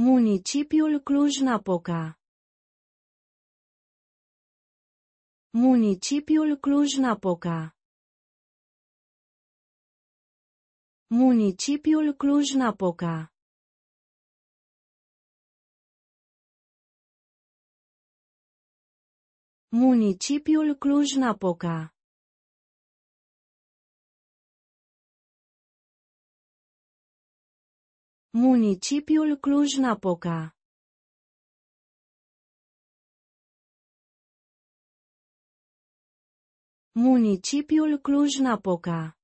Municipiul Cluj-Napoca Municipiul Cluj-Napoca Municipiul Cluj-Napoca Municipiul Cluj-Napoca Municipiul Cluj-Napoca Municipiul Cluj-Napoca